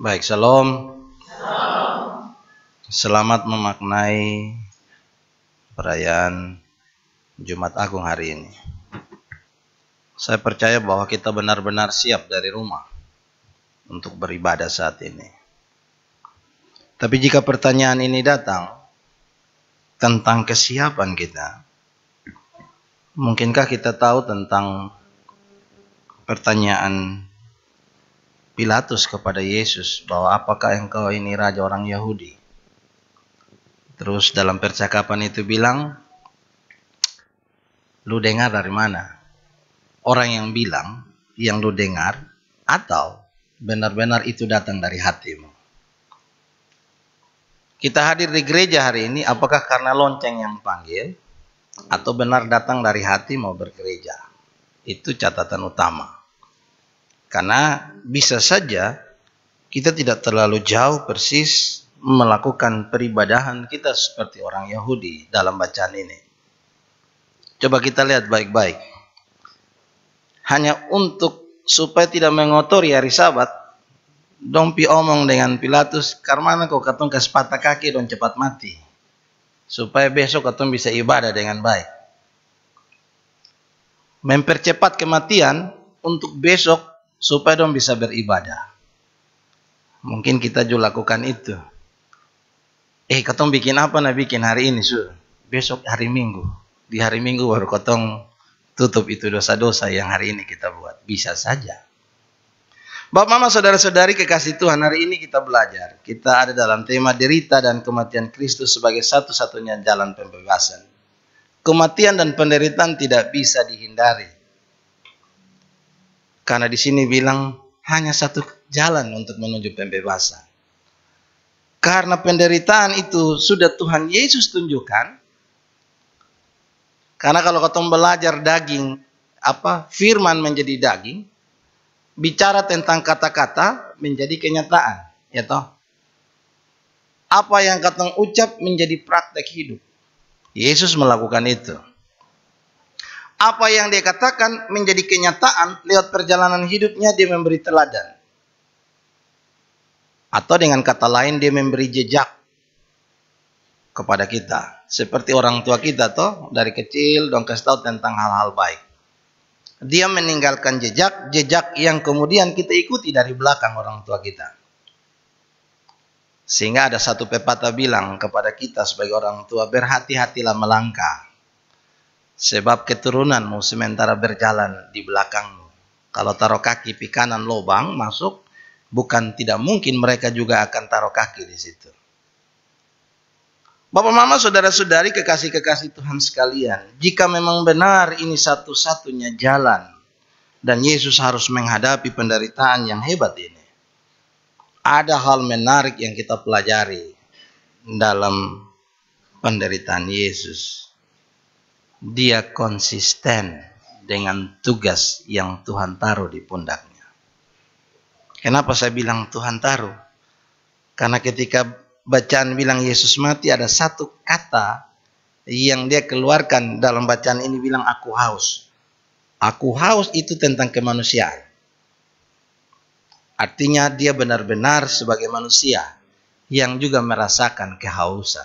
Baik, shalom. Selamat memaknai perayaan Jumat Agung hari ini. Saya percaya bahwa kita benar-benar siap dari rumah untuk beribadah saat ini. Tapi jika pertanyaan ini datang tentang kesiapan kita, mungkinkah kita tahu tentang pertanyaan Pilatus kepada Yesus bahwa apakah engkau ini raja orang Yahudi? Terus dalam percakapan itu bilang, lu dengar dari mana? Orang yang bilang, yang lu dengar, atau benar-benar itu datang dari hatimu? Kita hadir di gereja hari ini, apakah karena lonceng yang panggil? Atau benar datang dari hati mau bergereja? Itu catatan utama. Karena bisa saja kita tidak terlalu jauh persis melakukan peribadahan kita seperti orang Yahudi dalam bacaan ini. Coba kita lihat baik-baik. Hanya untuk supaya tidak mengotori hari sabat, dong pi omong dengan Pilatus, karena kau katong ke patah kaki dong cepat mati. Supaya besok katong bisa ibadah dengan baik. Mempercepat kematian untuk besok supaya dong bisa beribadah. Mungkin kita juga lakukan itu. Eh, ketong bikin apa nah bikin hari ini, sur? Besok hari Minggu. Di hari Minggu baru ketong tutup itu dosa-dosa yang hari ini kita buat. Bisa saja. Bapak, mama, saudara-saudari kekasih Tuhan, hari ini kita belajar. Kita ada dalam tema derita dan kematian Kristus sebagai satu-satunya jalan pembebasan. Kematian dan penderitaan tidak bisa dihindari karena di sini bilang hanya satu jalan untuk menuju pembebasan. Karena penderitaan itu sudah Tuhan Yesus tunjukkan. Karena kalau kita belajar daging, apa firman menjadi daging, bicara tentang kata-kata menjadi kenyataan, ya toh. Apa yang kata ucap menjadi praktek hidup. Yesus melakukan itu apa yang dia katakan menjadi kenyataan lewat perjalanan hidupnya dia memberi teladan. Atau dengan kata lain dia memberi jejak kepada kita. Seperti orang tua kita toh dari kecil dong kasih tahu tentang hal-hal baik. Dia meninggalkan jejak, jejak yang kemudian kita ikuti dari belakang orang tua kita. Sehingga ada satu pepatah bilang kepada kita sebagai orang tua, berhati-hatilah melangkah sebab keturunanmu sementara berjalan di belakangmu. Kalau taruh kaki di kanan lubang masuk, bukan tidak mungkin mereka juga akan taruh kaki di situ. Bapak mama saudara-saudari kekasih-kekasih Tuhan sekalian, jika memang benar ini satu-satunya jalan dan Yesus harus menghadapi penderitaan yang hebat ini. Ada hal menarik yang kita pelajari dalam penderitaan Yesus dia konsisten dengan tugas yang Tuhan taruh di pundaknya. Kenapa saya bilang Tuhan taruh? Karena ketika bacaan bilang Yesus mati ada satu kata yang dia keluarkan dalam bacaan ini bilang aku haus. Aku haus itu tentang kemanusiaan. Artinya dia benar-benar sebagai manusia yang juga merasakan kehausan.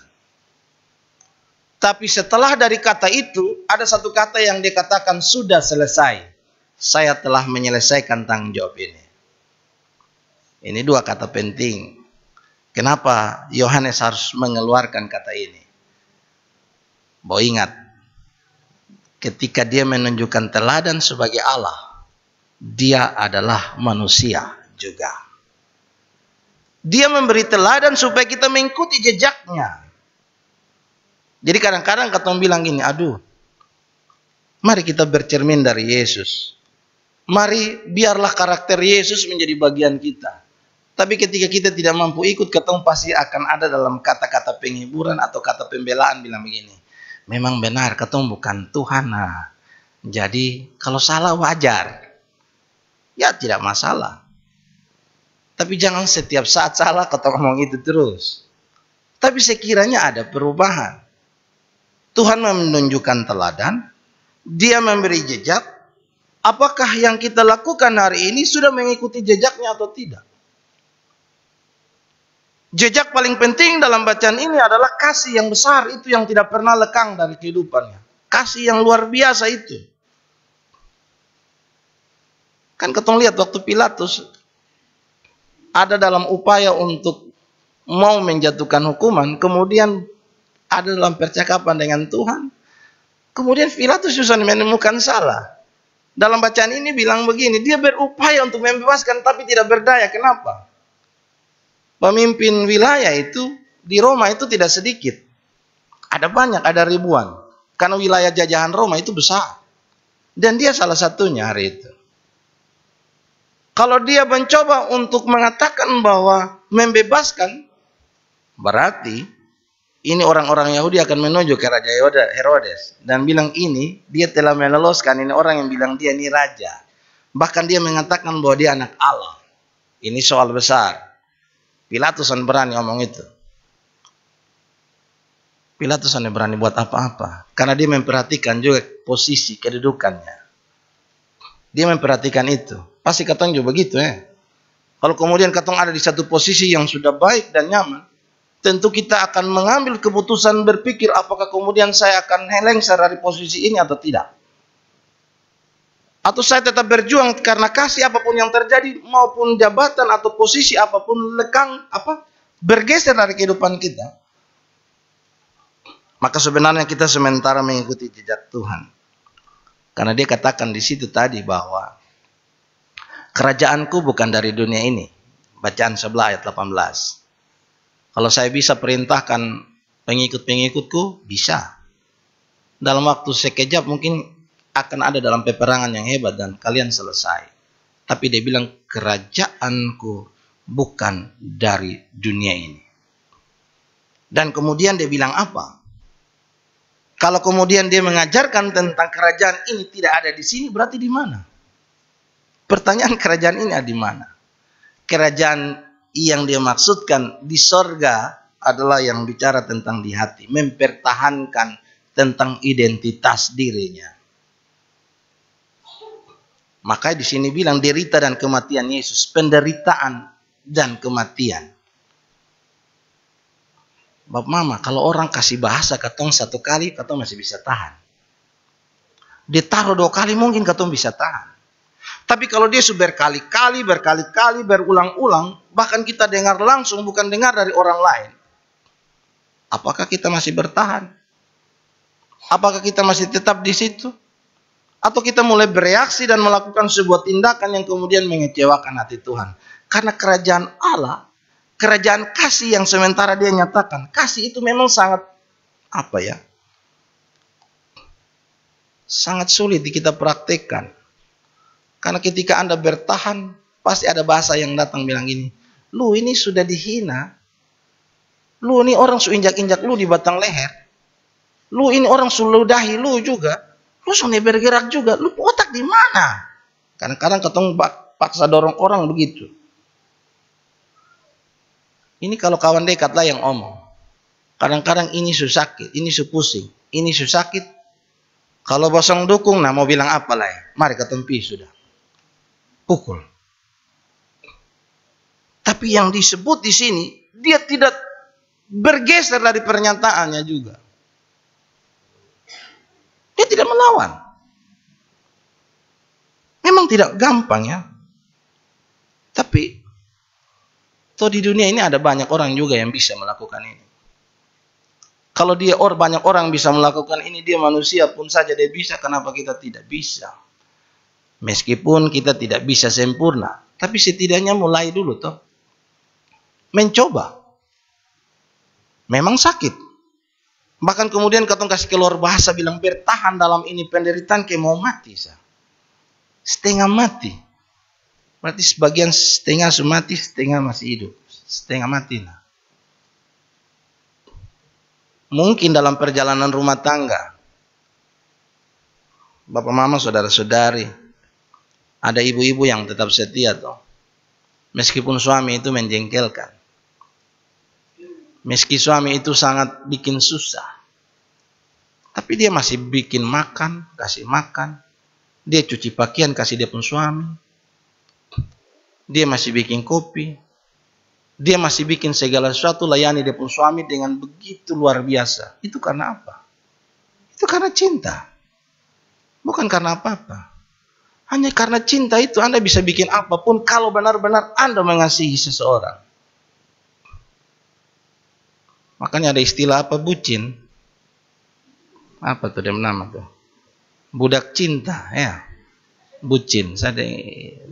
Tapi setelah dari kata itu, ada satu kata yang dikatakan sudah selesai. Saya telah menyelesaikan tanggung jawab ini. Ini dua kata penting. Kenapa Yohanes harus mengeluarkan kata ini? Bahwa ingat, ketika dia menunjukkan teladan sebagai Allah, dia adalah manusia juga. Dia memberi teladan supaya kita mengikuti jejaknya. Jadi kadang-kadang ketemu bilang gini, aduh, mari kita bercermin dari Yesus. Mari biarlah karakter Yesus menjadi bagian kita. Tapi ketika kita tidak mampu ikut, ketemu pasti akan ada dalam kata-kata penghiburan atau kata pembelaan bilang begini. Memang benar, ketemu bukan Tuhan. Nah. Jadi kalau salah wajar. Ya tidak masalah. Tapi jangan setiap saat salah ketemu ngomong itu terus. Tapi sekiranya ada perubahan. Tuhan menunjukkan teladan, Dia memberi jejak. Apakah yang kita lakukan hari ini sudah mengikuti jejaknya atau tidak? Jejak paling penting dalam bacaan ini adalah kasih yang besar itu yang tidak pernah lekang dari kehidupannya. Kasih yang luar biasa itu. Kan ketong lihat waktu Pilatus ada dalam upaya untuk mau menjatuhkan hukuman, kemudian ada dalam percakapan dengan Tuhan. Kemudian Pilatus susah menemukan salah. Dalam bacaan ini bilang begini, dia berupaya untuk membebaskan tapi tidak berdaya. Kenapa? Pemimpin wilayah itu di Roma itu tidak sedikit. Ada banyak, ada ribuan. Karena wilayah jajahan Roma itu besar. Dan dia salah satunya hari itu. Kalau dia mencoba untuk mengatakan bahwa membebaskan, berarti ini orang-orang Yahudi akan menuju ke Raja Herodes dan bilang ini dia telah meloloskan ini orang yang bilang dia ini raja. Bahkan dia mengatakan bahwa dia anak Allah. Ini soal besar. Pilatusan berani ngomong itu. Pilatus yang berani buat apa-apa karena dia memperhatikan juga posisi kedudukannya. Dia memperhatikan itu. Pasti katanya juga begitu ya. Kalau kemudian katong ada di satu posisi yang sudah baik dan nyaman, tentu kita akan mengambil keputusan berpikir apakah kemudian saya akan lengser dari posisi ini atau tidak. Atau saya tetap berjuang karena kasih apapun yang terjadi maupun jabatan atau posisi apapun lekang apa bergeser dari kehidupan kita. Maka sebenarnya kita sementara mengikuti jejak Tuhan. Karena dia katakan di situ tadi bahwa kerajaanku bukan dari dunia ini. Bacaan sebelah ayat 18 kalau saya bisa perintahkan pengikut-pengikutku, bisa. Dalam waktu sekejap mungkin akan ada dalam peperangan yang hebat dan kalian selesai. Tapi dia bilang kerajaanku bukan dari dunia ini. Dan kemudian dia bilang apa? Kalau kemudian dia mengajarkan tentang kerajaan ini tidak ada di sini, berarti di mana? Pertanyaan kerajaan ini ada di mana? Kerajaan yang dia maksudkan di sorga adalah yang bicara tentang di hati, mempertahankan tentang identitas dirinya. Makanya di sini bilang derita dan kematian Yesus, penderitaan dan kematian. Bab mama, kalau orang kasih bahasa katong satu kali, katong masih bisa tahan. Ditaruh dua kali mungkin katong bisa tahan. Tapi kalau dia sudah berkali-kali, berkali-kali, berulang-ulang, bahkan kita dengar langsung, bukan dengar dari orang lain. Apakah kita masih bertahan? Apakah kita masih tetap di situ? Atau kita mulai bereaksi dan melakukan sebuah tindakan yang kemudian mengecewakan hati Tuhan? Karena kerajaan Allah, kerajaan kasih yang sementara dia nyatakan, kasih itu memang sangat apa ya? Sangat sulit kita praktekkan karena ketika Anda bertahan, pasti ada bahasa yang datang bilang gini, lu ini sudah dihina, lu ini orang suinjak injak lu di batang leher, lu ini orang suludahi lu juga, lu sudah bergerak juga, lu otak di mana? Kadang-kadang ketemu paksa dorong orang begitu. Ini kalau kawan dekat lah yang omong. Kadang-kadang ini susah sakit, ini su pusing, ini susah sakit. Kalau bosong dukung, nah mau bilang apa lah ya? Mari ketemu sudah pukul. Tapi yang disebut di sini, dia tidak bergeser dari pernyataannya juga. Dia tidak melawan. Memang tidak gampang ya. Tapi toh di dunia ini ada banyak orang juga yang bisa melakukan ini. Kalau dia or banyak orang bisa melakukan ini, dia manusia pun saja dia bisa, kenapa kita tidak bisa? Meskipun kita tidak bisa sempurna, tapi setidaknya mulai dulu toh. Mencoba. Memang sakit. Bahkan kemudian katong kasih keluar bahasa bilang bertahan dalam ini penderitaan kayak mau mati. Sa. Setengah mati. Berarti sebagian setengah mati, setengah masih hidup. Setengah mati. Nah. Mungkin dalam perjalanan rumah tangga, Bapak Mama, saudara-saudari, ada ibu-ibu yang tetap setia toh. Meskipun suami itu menjengkelkan. Meski suami itu sangat bikin susah. Tapi dia masih bikin makan, kasih makan. Dia cuci pakaian, kasih dia pun suami. Dia masih bikin kopi. Dia masih bikin segala sesuatu, layani dia pun suami dengan begitu luar biasa. Itu karena apa? Itu karena cinta. Bukan karena apa-apa. Hanya karena cinta itu Anda bisa bikin apapun kalau benar-benar Anda mengasihi seseorang. Makanya ada istilah apa bucin? Apa tuh dia nama tuh? Budak cinta ya. Bucin, saya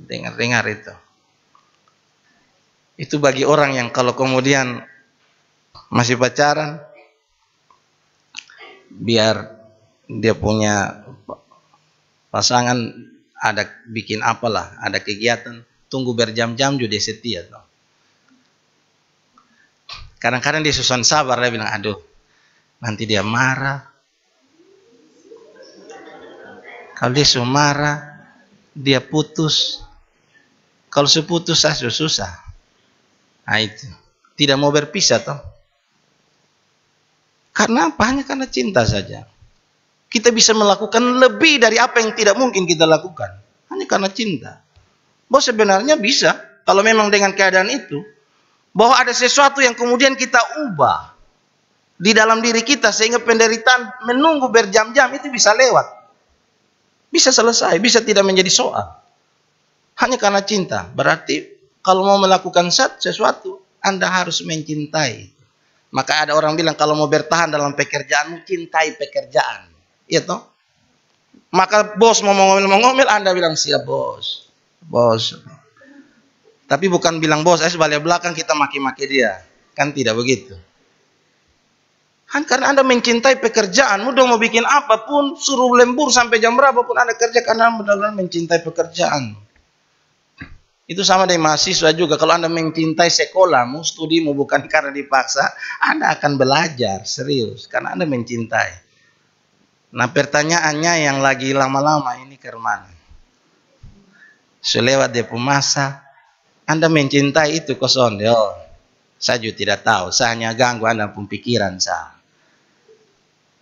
dengar-dengar itu. Itu bagi orang yang kalau kemudian masih pacaran biar dia punya pasangan ada bikin apalah, ada kegiatan, tunggu berjam-jam juga dia setia. Kadang-kadang dia susah sabar, dia bilang, aduh, nanti dia marah. Kalau dia sudah marah, dia putus. Kalau sudah putus, saya susah. Nah itu. Tidak mau berpisah, toh. Karena apa? Hanya karena cinta saja kita bisa melakukan lebih dari apa yang tidak mungkin kita lakukan. Hanya karena cinta. Bahwa sebenarnya bisa, kalau memang dengan keadaan itu, bahwa ada sesuatu yang kemudian kita ubah di dalam diri kita sehingga penderitaan menunggu berjam-jam itu bisa lewat. Bisa selesai, bisa tidak menjadi soal. Hanya karena cinta. Berarti kalau mau melakukan sesuatu, Anda harus mencintai. Maka ada orang bilang kalau mau bertahan dalam pekerjaanmu, cintai pekerjaan Iya toh? Maka bos mau ngomel-ngomel, Anda bilang siap bos. Bos. Tapi bukan bilang bos, es balik belakang kita maki-maki dia. Kan tidak begitu. Kan karena Anda mencintai pekerjaan, dong mau bikin apapun, suruh lembur sampai jam berapa pun Anda kerja karena benar-benar mencintai pekerjaan. Itu sama dengan mahasiswa juga. Kalau Anda mencintai sekolahmu, studimu bukan karena dipaksa, Anda akan belajar serius karena Anda mencintai. Nah pertanyaannya yang lagi lama-lama ini ke mana? Selewat dia pemasa, Anda mencintai itu kosong, yo Saya juga tidak tahu, saya hanya ganggu Anda pun pikiran saya.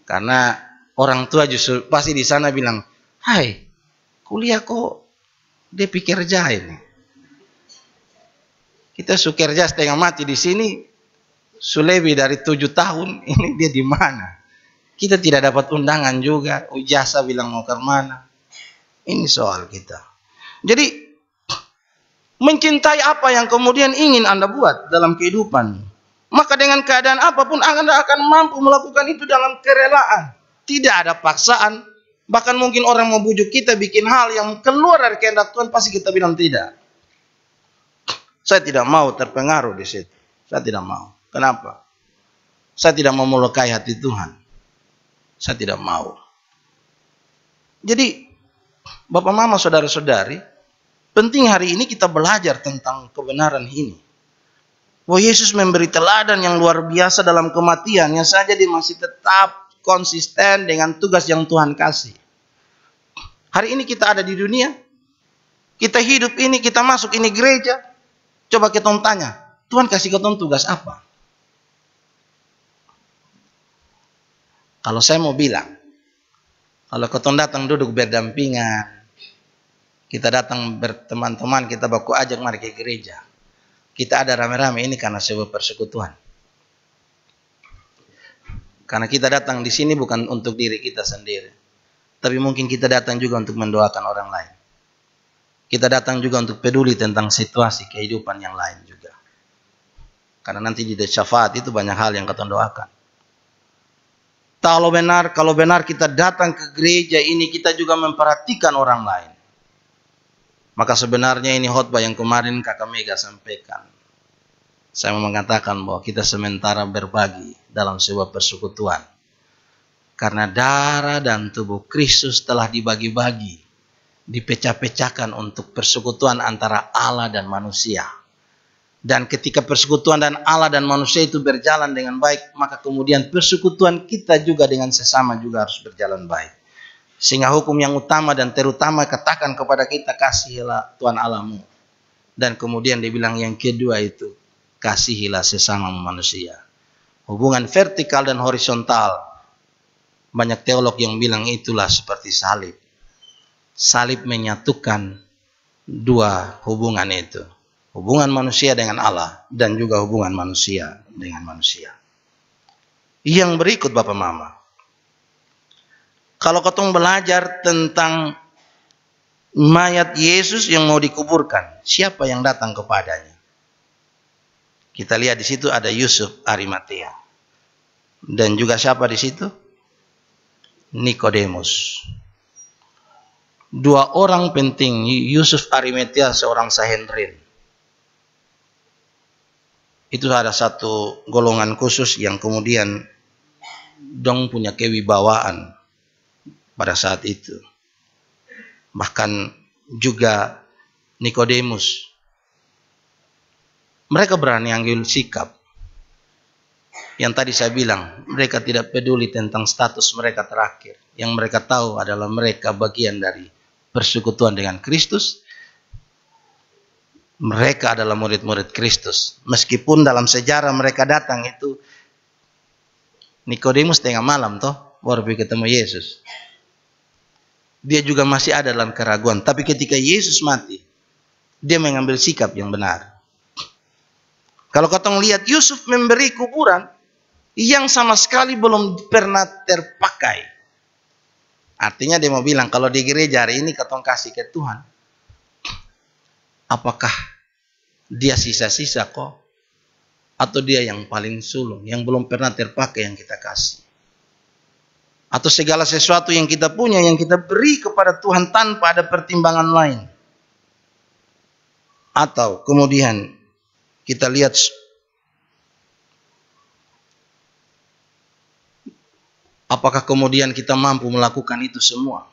Karena orang tua justru pasti di sana bilang, Hai, kuliah kok dia pikir jahil. Kita suka sukerja setengah mati di sini, Sulebi dari tujuh tahun, ini dia di mana? Kita tidak dapat undangan juga. Ujasa bilang mau ke mana. Ini soal kita. Jadi mencintai apa yang kemudian ingin Anda buat dalam kehidupan. Maka dengan keadaan apapun Anda akan mampu melakukan itu dalam kerelaan. Tidak ada paksaan. Bahkan mungkin orang mau bujuk kita bikin hal yang keluar dari kehendak Tuhan pasti kita bilang tidak. Saya tidak mau terpengaruh di situ. Saya tidak mau. Kenapa? Saya tidak mau melukai hati Tuhan. Saya tidak mau. Jadi, Bapak Mama, Saudara-saudari, penting hari ini kita belajar tentang kebenaran ini. Bahwa Yesus memberi teladan yang luar biasa dalam kematiannya saja dia masih tetap konsisten dengan tugas yang Tuhan kasih. Hari ini kita ada di dunia, kita hidup ini, kita masuk ini gereja. Coba kita tanya, Tuhan kasih kita tugas apa? Kalau saya mau bilang, kalau keton datang duduk berdampingan, kita datang berteman-teman, kita baku ajak mari ke gereja. Kita ada rame-rame ini karena sebuah persekutuan. Karena kita datang di sini bukan untuk diri kita sendiri. Tapi mungkin kita datang juga untuk mendoakan orang lain. Kita datang juga untuk peduli tentang situasi kehidupan yang lain juga. Karena nanti di syafaat itu banyak hal yang kita doakan. Kalau benar, kalau benar kita datang ke gereja ini kita juga memperhatikan orang lain. Maka sebenarnya ini khotbah yang kemarin Kakak Mega sampaikan. Saya mau mengatakan bahwa kita sementara berbagi dalam sebuah persekutuan. Karena darah dan tubuh Kristus telah dibagi-bagi, dipecah-pecahkan untuk persekutuan antara Allah dan manusia. Dan ketika persekutuan dan Allah dan manusia itu berjalan dengan baik, maka kemudian persekutuan kita juga dengan sesama juga harus berjalan baik. Sehingga hukum yang utama dan terutama katakan kepada kita, kasihilah Tuhan Alamu Dan kemudian dibilang yang kedua itu, kasihilah sesama manusia. Hubungan vertikal dan horizontal, banyak teolog yang bilang itulah seperti salib. Salib menyatukan dua hubungan itu hubungan manusia dengan Allah dan juga hubungan manusia dengan manusia. Yang berikut Bapak Mama. Kalau ketung belajar tentang mayat Yesus yang mau dikuburkan, siapa yang datang kepadanya? Kita lihat di situ ada Yusuf Arimatea. Dan juga siapa di situ? Nikodemus. Dua orang penting, Yusuf Arimatea seorang Sahendrin itu ada satu golongan khusus yang kemudian dong punya kewibawaan pada saat itu. Bahkan juga Nikodemus. Mereka berani ambil sikap. Yang tadi saya bilang, mereka tidak peduli tentang status mereka terakhir. Yang mereka tahu adalah mereka bagian dari persekutuan dengan Kristus mereka adalah murid-murid Kristus. Meskipun dalam sejarah mereka datang itu Nikodemus tengah malam toh baru ketemu Yesus. Dia juga masih ada dalam keraguan, tapi ketika Yesus mati, dia mengambil sikap yang benar. Kalau kau lihat Yusuf memberi kuburan yang sama sekali belum pernah terpakai. Artinya dia mau bilang kalau di gereja hari ini kau kasih ke Tuhan, apakah dia sisa-sisa kok. Atau dia yang paling sulung, yang belum pernah terpakai yang kita kasih. Atau segala sesuatu yang kita punya, yang kita beri kepada Tuhan tanpa ada pertimbangan lain. Atau kemudian kita lihat apakah kemudian kita mampu melakukan itu semua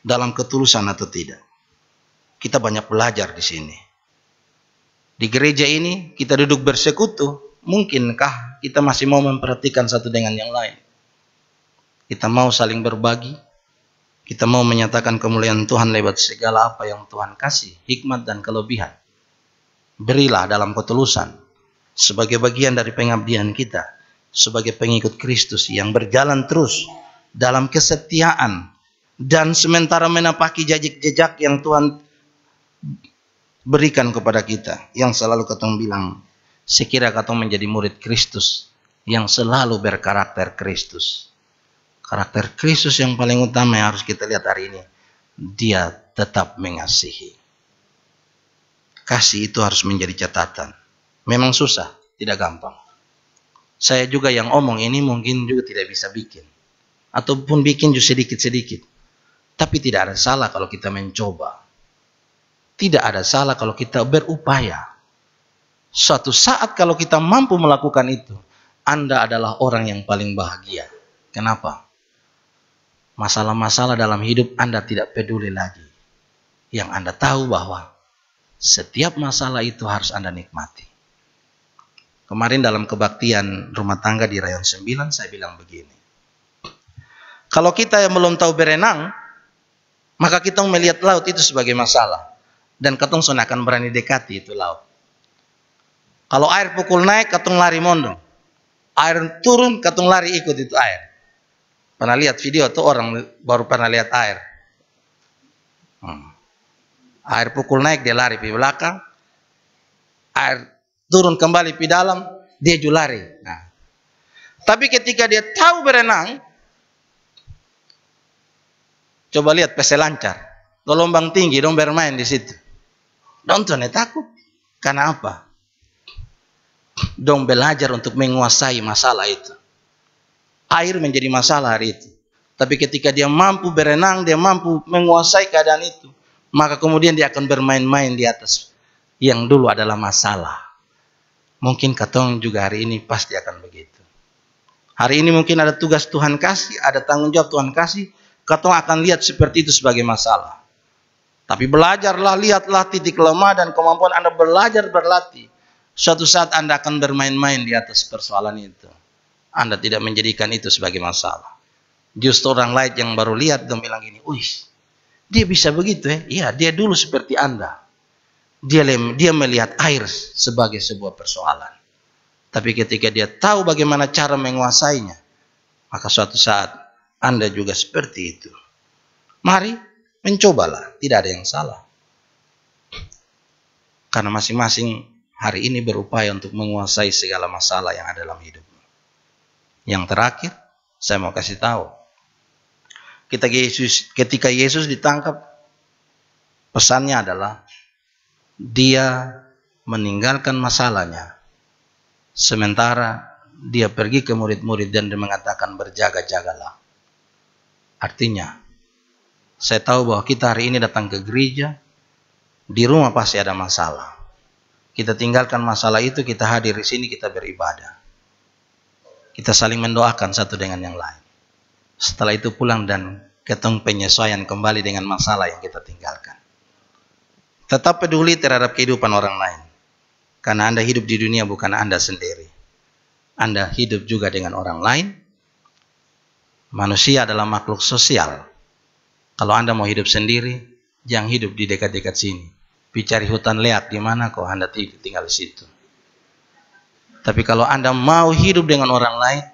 dalam ketulusan atau tidak. Kita banyak belajar di sini di gereja ini kita duduk bersekutu, mungkinkah kita masih mau memperhatikan satu dengan yang lain? Kita mau saling berbagi, kita mau menyatakan kemuliaan Tuhan lewat segala apa yang Tuhan kasih, hikmat dan kelebihan. Berilah dalam ketulusan sebagai bagian dari pengabdian kita sebagai pengikut Kristus yang berjalan terus dalam kesetiaan dan sementara menapaki jejak-jejak yang Tuhan berikan kepada kita yang selalu katong bilang sekira katong menjadi murid Kristus yang selalu berkarakter Kristus. Karakter Kristus yang paling utama yang harus kita lihat hari ini, dia tetap mengasihi. Kasih itu harus menjadi catatan. Memang susah, tidak gampang. Saya juga yang omong ini mungkin juga tidak bisa bikin. Ataupun bikin juga sedikit-sedikit. Tapi tidak ada salah kalau kita mencoba tidak ada salah kalau kita berupaya. Suatu saat kalau kita mampu melakukan itu, Anda adalah orang yang paling bahagia. Kenapa? Masalah-masalah dalam hidup Anda tidak peduli lagi. Yang Anda tahu bahwa setiap masalah itu harus Anda nikmati. Kemarin dalam kebaktian rumah tangga di rayon 9 saya bilang begini. Kalau kita yang belum tahu berenang, maka kita melihat laut itu sebagai masalah dan ketung sun akan berani dekati itu laut. Kalau air pukul naik, ketung lari mondong. Air turun, ketung lari ikut itu air. Pernah lihat video tuh orang baru pernah lihat air. Hmm. Air pukul naik, dia lari di belakang. Air turun kembali di dalam, dia juga lari. Nah. Tapi ketika dia tahu berenang, coba lihat peselancar. lancar. Gelombang tinggi, dong bermain di situ. Nontonnya takut. Karena apa? Dong belajar untuk menguasai masalah itu. Air menjadi masalah hari itu. Tapi ketika dia mampu berenang, dia mampu menguasai keadaan itu. Maka kemudian dia akan bermain-main di atas yang dulu adalah masalah. Mungkin katong juga hari ini pasti akan begitu. Hari ini mungkin ada tugas Tuhan kasih, ada tanggung jawab Tuhan kasih. Katong akan lihat seperti itu sebagai masalah. Tapi belajarlah, lihatlah titik lemah dan kemampuan Anda belajar berlatih. Suatu saat Anda akan bermain-main di atas persoalan itu. Anda tidak menjadikan itu sebagai masalah. Justru orang lain yang baru lihat dan bilang gini, "Wih, dia bisa begitu ya?" Iya, dia dulu seperti Anda. Dia dia melihat air sebagai sebuah persoalan. Tapi ketika dia tahu bagaimana cara menguasainya, maka suatu saat Anda juga seperti itu. Mari Mencobalah, tidak ada yang salah. Karena masing-masing hari ini berupaya untuk menguasai segala masalah yang ada dalam hidup. Yang terakhir, saya mau kasih tahu. Kita Yesus, ketika Yesus ditangkap, pesannya adalah dia meninggalkan masalahnya. Sementara dia pergi ke murid-murid dan dia mengatakan berjaga-jagalah. Artinya, saya tahu bahwa kita hari ini datang ke gereja, di rumah pasti ada masalah. Kita tinggalkan masalah itu, kita hadir di sini, kita beribadah. Kita saling mendoakan satu dengan yang lain. Setelah itu pulang dan ketemu penyesuaian kembali dengan masalah yang kita tinggalkan. Tetap peduli terhadap kehidupan orang lain. Karena Anda hidup di dunia bukan Anda sendiri. Anda hidup juga dengan orang lain. Manusia adalah makhluk sosial. Kalau Anda mau hidup sendiri, jangan hidup di dekat-dekat sini. Bicari hutan lihat di mana kok Anda tinggal di situ. Tapi kalau Anda mau hidup dengan orang lain,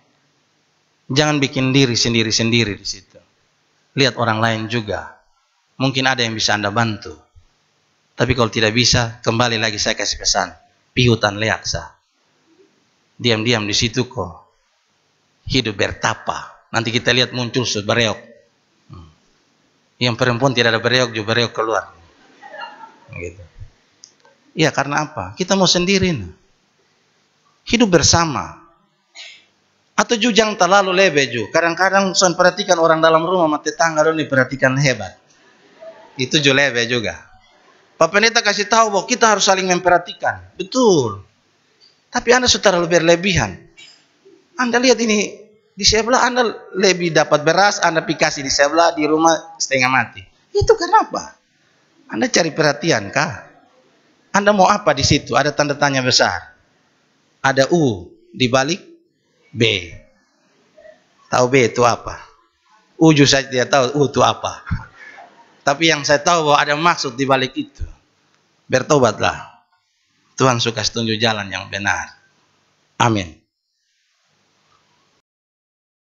jangan bikin diri sendiri-sendiri di situ. Lihat orang lain juga. Mungkin ada yang bisa Anda bantu. Tapi kalau tidak bisa, kembali lagi saya kasih pesan. Pihutan sah. Diam-diam di situ kok. Hidup bertapa. Nanti kita lihat muncul sebereok yang perempuan tidak ada beriok, juga beriok keluar. Gitu. Ya karena apa? Kita mau sendiri. Nah. Hidup bersama. Atau jujang terlalu lebe juga Kadang-kadang soal perhatikan orang dalam rumah sama tetangga ini perhatikan hebat. Itu juga lebe juga. Pak Pendeta kasih tahu bahwa kita harus saling memperhatikan. Betul. Tapi Anda sudah terlalu berlebihan. Anda lihat ini di sebelah Anda lebih dapat beras, Anda pikasi di sebelah, di rumah setengah mati. Itu kenapa? Anda cari perhatian kah? Anda mau apa di situ? Ada tanda tanya besar. Ada U di balik B. Tahu B itu apa? Uju saya tidak tahu U itu apa. Tapi yang saya tahu bahwa ada maksud di balik itu. Bertobatlah. Tuhan suka setunjuk jalan yang benar. Amin.